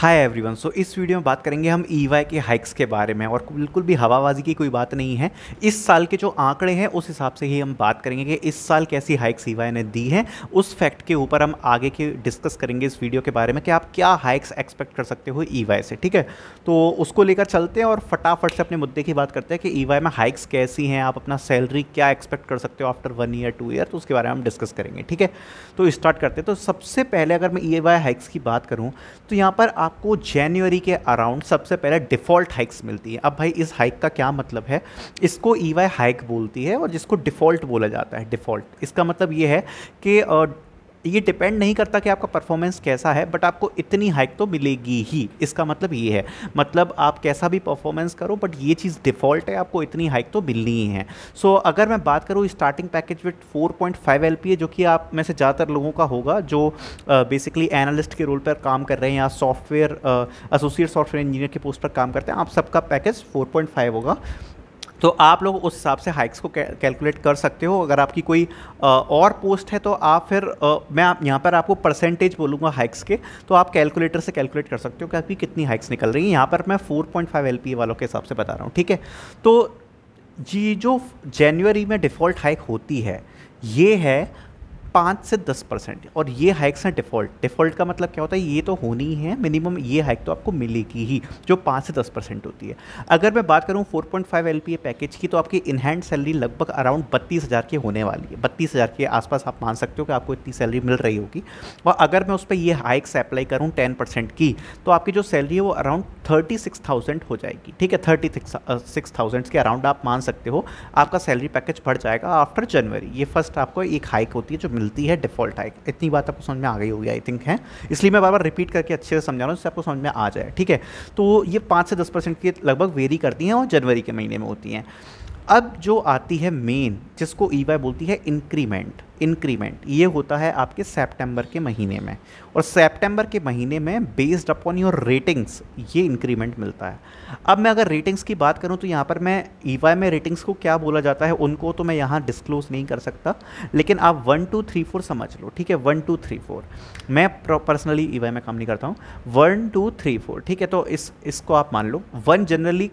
hi everyone so इस video में बात करेंगे हम ई e के हाइक्स के बारे में और बिल्कुल भी हवाबाजी की कोई बात नहीं है इस साल के जो आंकड़े हैं उस हिसाब से ही हम बात करेंगे कि इस साल कैसी हाइक्स ई e ने दी है उस फैक्ट के ऊपर हम आगे के डिस्कस करेंगे इस वीडियो के बारे में कि आप क्या हाइक्स एक्सपेक्ट कर सकते हो ई e से ठीक है तो उसको लेकर चलते हैं और फटाफट से अपने मुद्दे की बात करते हैं कि ई में हाइक्स कैसी हैं आप अपना सैलरी क्या एक्सपेक्ट कर सकते हो after one year two year तो उसके बारे में हम डिस्कस करेंगे ठीक है तो स्टार्ट करते हैं तो सबसे पहले अगर मैं ई हाइक्स की बात करूँ तो यहाँ पर आपको जनवरी के अराउंड सबसे पहले डिफ़ॉल्ट हाइक्स मिलती है अब भाई इस हाइक का क्या मतलब है इसको ई e हाइक बोलती है और जिसको डिफ़ॉल्ट बोला जाता है डिफ़ॉल्ट इसका मतलब ये है कि ये डिपेंड नहीं करता कि आपका परफॉर्मेंस कैसा है बट आपको इतनी हाइक तो मिलेगी ही इसका मतलब ये है मतलब आप कैसा भी परफॉर्मेंस करो बट ये चीज़ डिफ़ॉल्ट है आपको इतनी हाइक तो मिलनी ही है सो so, अगर मैं बात करूँ starting package with four point five L P है जो कि आप में से ज़्यादातर लोगों का होगा जो बेसिकली एनालिस्ट के रोल पर काम कर रहे हैं या सॉफ्टवेयर एसोसिएट सॉफ्टवेयर इंजीनियर के पोस्ट पर काम करते हैं आप सबका पैकेज फोर पॉइंट फाइव होगा तो आप लोग उस हिसाब से हाइक्स को कैलकुलेट कर सकते हो अगर आपकी कोई और पोस्ट है तो आप फिर मैं आप यहाँ पर आपको परसेंटेज बोलूँगा हाइक्स के तो आप कैलकुलेटर से कैलकुलेट कर सकते हो कि आपकी कितनी हाइक्स निकल रही है यहाँ पर मैं 4.5 पॉइंट e वालों के हिसाब से बता रहा हूँ ठीक है तो जी जो जनवरी में डिफ़ॉल्ट हाइक होती है ये है पाँच से दस परसेंट और ये हाइक्स हैं डिफ़ॉल्ट डिफ़ॉल्ट का मतलब क्या होता है ये तो होनी ही है मिनिमम ये हाइक तो आपको मिलेगी ही जो पाँच से दस परसेंट होती है अगर मैं बात करूँ four point five L P package की तो आपकी इनहैंड सैलरी लगभग अराउंड बत्तीस हज़ार की होने वाली है बत्तीस हज़ार के आसपास आप मान सकते हो कि आपको इतनी सैलरी मिल रही होगी और अगर मैं उस पर ये हाइक्स अप्लाई करूँ टेन परसेंट की तो आपकी जो सैलरी है वो अराउंड थर्टी सिक्स थाउजेंड हो जाएगी ठीक है थर्टी सिक्स थाउजेंड के अराउंड आप मान सकते हो आपका सैलरी पैकेज बढ़ जाएगा आफ्टर जनवरी ये फर्स्ट आपको एक हाइक होती है जो मिल मिलती है डिफ़ॉल्ट टैग इतनी बात आपको समझ में आ गई होगी आई थिंक है इसलिए मैं बार बार रिपीट करके अच्छे से समझा रहा हूँ जिससे आपको समझ में आ जाए ठीक है तो ये पाँच से दस परसेंट के लगभग वेरी करती हैं और जनवरी के महीने में होती हैं अब जो आती है मेन जिसको ई वाई बोलती है इंक्रीमेंट इंक्रीमेंट ये होता है आपके सेप्टेम्बर के महीने में और सेप्टेम्बर के महीने में बेस्ड अपॉन योर रेटिंग्स ये इंक्रीमेंट मिलता है अब मैं अगर रेटिंग्स की बात करूँ तो यहाँ पर मैं ई वाई में रेटिंग्स को क्या बोला जाता है उनको तो मैं यहाँ डिस्क्लोज नहीं कर सकता लेकिन आप वन टू थ्री फोर समझ लो ठीक है वन टू थ्री फोर मैं पर्सनली ई वाई में काम नहीं करता हूँ वन टू थ्री फोर ठीक है तो इस इसको आप मान लो वन जनरली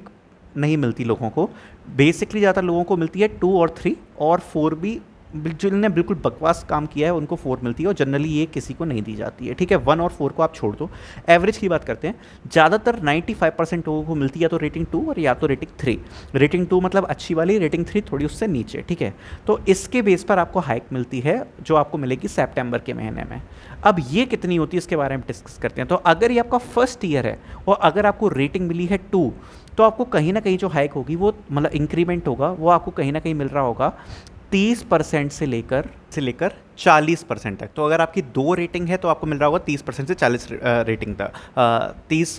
नहीं मिलती लोगों को बेसिकली ज़्यादातर लोगों को मिलती है टू और थ्री और फोर भी जिन्होंने बिल्कुल बकवास काम किया है उनको फोर मिलती है और जनरली ये किसी को नहीं दी जाती है ठीक है वन और फोर को आप छोड़ दो एवरेज की बात करते हैं ज़्यादातर 95 परसेंट लोगों को मिलती है तो रेटिंग टू और या तो रेटिंग थ्री रेटिंग टू मतलब अच्छी वाली रेटिंग थ्री थोड़ी उससे नीचे ठीक है तो इसके बेस पर आपको हाइक मिलती है जो आपको मिलेगी सेप्टेम्बर के महीने में अब ये कितनी होती है इसके बारे में डिस्कस करते हैं तो अगर ये आपका फर्स्ट ईयर है और अगर आपको रेटिंग मिली है टू तो आपको कहीं ना कहीं जो हाइक होगी वो मतलब इंक्रीमेंट होगा वो आपको कहीं ना कहीं मिल रहा होगा तीस परसेंट से लेकर से लेकर चालीस परसेंट तक तो अगर आपकी दो रेटिंग है तो आपको मिल रहा होगा तीस परसेंट से चालीस रेटिंग तक तीस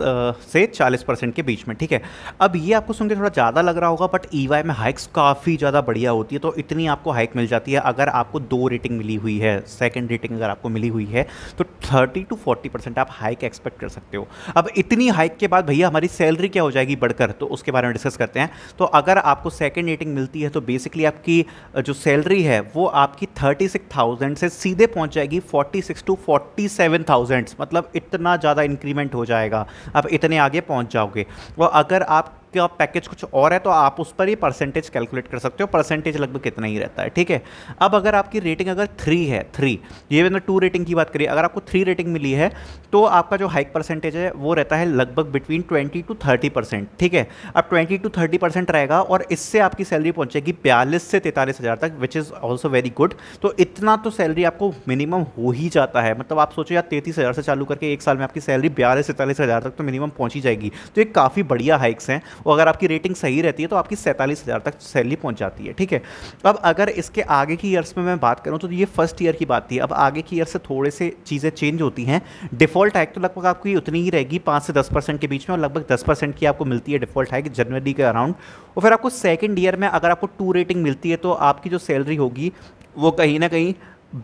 से चालीस परसेंट के बीच में ठीक है अब ये आपको सुन के थोड़ा ज़्यादा लग रहा होगा बट ई e में हाइक्स काफ़ी ज़्यादा बढ़िया होती है तो इतनी आपको हाइक मिल जाती है अगर आपको दो रेटिंग मिली हुई है सेकेंड रेटिंग अगर आपको मिली हुई है तो थर्टी टू फोर्टी परसेंट आप हाइक एक्सपेक्ट कर सकते हो अब इतनी हाइक के बाद भैया हमारी सैलरी क्या हो जाएगी बढ़कर तो उसके बारे में डिस्कस करते हैं तो अगर आपको सेकेंड रेटिंग मिलती है तो बेसिकली आपकी जो सैलरी है वो आपकी थर्टी सिक्स थाउजेंड थाउजेंड से सीधे पहुंच जाएगी forty six to forty seven thousand मतलब इतना ज़्यादा इंक्रीमेंट हो जाएगा आप इतने आगे पहुंच जाओगे और अगर आप आपका पैकेज कुछ और है तो आप उस पर ही परसेंटेज कैलकुलेट कर सकते हो परसेंटेज लगभग कितना ही रहता है ठीक है अब अगर आपकी रेटिंग अगर थ्री है थ्री ये मैंने टू रेटिंग की बात करी अगर आपको थ्री रेटिंग मिली है तो आपका जो हाइक परसेंटेज है वो रहता है लगभग between twenty to thirty percent ठीक है अब ट्वेंटी टू थर्टी परसेंट रहेगा और इससे आपकी सैलरी पहुंचेगी बयालीस से तैतालीस हज़ार तक which is also very good तो इतना तो सैलरी आपको मिनिमम हो ही जाता है मतलब आप सोचो यार तैतीस हज़ार से चालू करके एक साल में आपकी सैलरी बयालीस से तैतालीस हज़ार तक तो मिनिमम पहुंची जाएगी तो ये काफ़ी बढ़िया हाइक्स हैं और अगर आपकी रेटिंग सही रहती है तो आपकी सैंतालीस हज़ार तक सैलरी पहुँच जाती है ठीक है अब अगर इसके आगे की ईयर्स में मैं बात करूँ तो ये फर्स्ट ईयर की बात थी अब आगे की ईयर से थोड़े से चीज़ें चेंज होती हैं डिफ़ॉल्ट हैक तो लगभग आपकी उतनी ही रहेगी पाँच से दस परसेंट के बीच में और लगभग दस परसेंट की आपको मिलती है डिफ़ॉल्ट हैक जनवरी के अराउंड और फिर आपको सेकेंड ईयर में अगर आपको टू रेटिंग मिलती है तो आपकी जो सैलरी होगी वो कहीं ना कहीं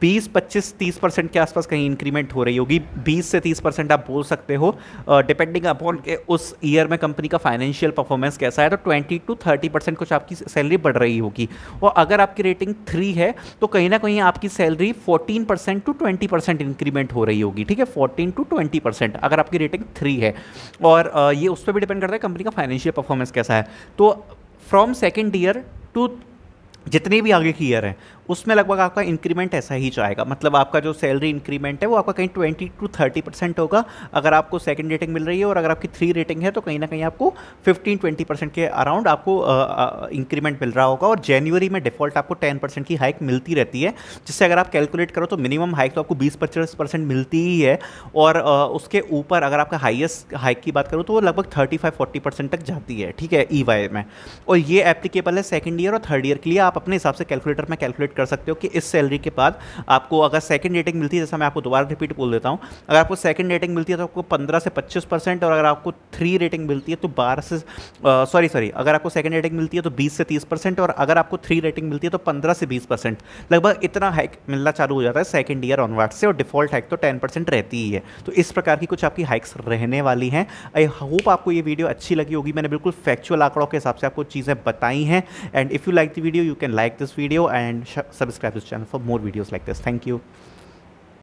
बीस पच्चीस तीस परसेंट के आसपास कहीं इंक्रीमेंट हो रही होगी बीस से तीस परसेंट आप बोल सकते हो डिपेंडिंग अपॉन के उस ईयर में कंपनी का फाइनेंशियल परफॉर्मेंस कैसा है तो ट्वेंटी टू थर्टी परसेंट कुछ आपकी सैलरी बढ़ रही होगी और अगर आपकी रेटिंग थ्री है तो कहीं ना कहीं आपकी salary fourteen percent to twenty percent increment हो रही होगी ठीक है फोर्टीन टू ट्वेंटी परसेंट अगर आपकी रेटिंग थ्री है और ये उस पर भी डिपेंड करता है कंपनी का फाइनेंशियल परफॉर्मेंस कैसा है तो फ्रॉम सेकेंड ईयर टू जितनी भी आगे की ईयर है उसमें लगभग आपका इंक्रीमेंट ऐसा ही जाएगा मतलब आपका जो सैलरी इंक्रीमेंट है वो आपका कहीं ट्वेंटी टू थर्टी परसेंट होगा अगर आपको सेकंड रेटिंग मिल रही है और अगर आपकी थ्री रेटिंग है तो कहीं ना कहीं आपको फिफ्टीन ट्वेंटी परसेंट के अराउंड आपको इंक्रीमेंट मिल रहा होगा और जनवरी में डिफॉल्ट आपको टेन परसेंट की हाइक मिलती रहती है जिससे अगर आप कैलकुलेट करो तो मिनिमम हाइक तो आपको बीस पच्चीस परसेंट मिलती ही है और आ, उसके ऊपर अगर आपका हाइएस्ट हाइक की बात करूँ तो वो लगभग थर्टी फाइव फोर्टी परसेंट तक जाती है ठीक है ई e में और ये एप्लीकेबल है सेकेंड ईयर और थर्ड ईयर के लिए आप आप अपने हिसाब से कैलकुलेटर में कैलकुलेट कर सकते हो कि इस सैलरी के बाद आपको अगर सेकंड रेटिंग मिलती है जैसा मैं आपको दोबारा रिपीट बोल देता हूँ अगर आपको सेकंड रेटिंग मिलती है तो आपको पंद्रह से पच्चीस परसेंट और अगर आपको थ्री रेटिंग मिलती है तो बारह से सॉरी सॉरी अगर आपको सेकंड रेटिंग मिलती है तो बीस से तीस परसेंट और अगर आपको थ्री रेटिंग मिलती है तो पंद्रह से बीस परसेंट लगभग इतना हाइक मिलना चालू हो जाता है सेकेंड ईयर ऑनवर्ड से और डिफॉल्ट हाइक तो टेन परसेंट रहती ही है तो इस प्रकार की कुछ आपकी हाइक्स रहने वाली हैं आई होप आपको ये वीडियो अच्छी लगी होगी मैंने बिल्कुल फैक्चुअल आंकड़ों के हिसाब से आपको चीज़ें बताई हैं and if you like the video you can like this video and subscribe to this channel for more videos like this thank you